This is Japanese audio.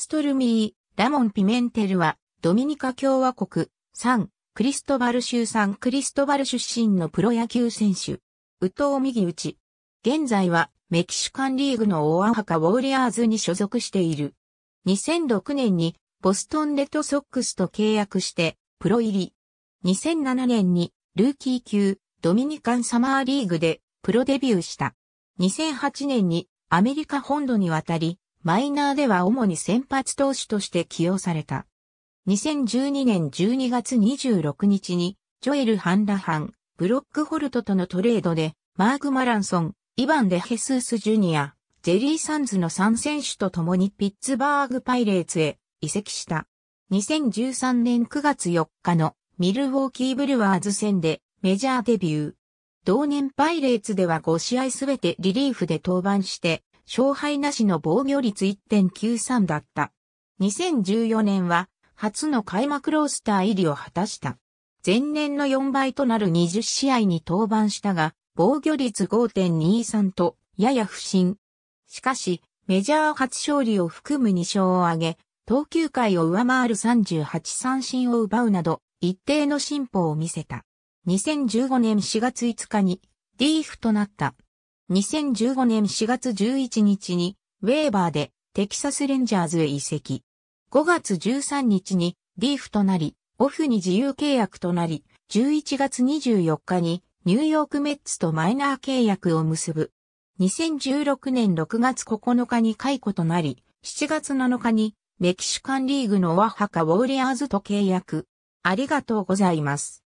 ストルミー、ラモン・ピメンテルは、ドミニカ共和国、サン、クリストバル州サンクリストバル出身のプロ野球選手。ウトウ・ミギウチ。現在は、メキシカンリーグのオアハカ・ウォーリアーズに所属している。2006年に、ボストン・レッドソックスと契約して、プロ入り。2007年に、ルーキー級、ドミニカンサマーリーグで、プロデビューした。2008年に、アメリカ本土に渡り、マイナーでは主に先発投手として起用された。2012年12月26日に、ジョエル・ハンラハン、ブロックホルトとのトレードで、マーク・マランソン、イヴァン・デ・ヘスース・ジュニア、ジェリー・サンズの3選手と共にピッツバーグ・パイレーツへ移籍した。2013年9月4日のミルウォーキー・ブルワーズ戦でメジャーデビュー。同年パイレーツでは5試合すべてリリーフで登板して、勝敗なしの防御率1.93だった。2014年は初の開幕ロースター入りを果たした。前年の4倍となる20試合に登板したが、防御率5.23とやや不振。しかし、メジャー初勝利を含む2勝を挙げ、投球回を上回る38三振を奪うなど、一定の進歩を見せた。2015年4月5日に、リーフとなった。2015年4月11日に、ウェーバーでテキサスレンジャーズへ移籍。5月13日にリーフとなり、オフに自由契約となり、11月24日にニューヨークメッツとマイナー契約を結ぶ。2016年6月9日に解雇となり、7月7日にメキシカンリーグのワハカウォーリアーズと契約。ありがとうございます。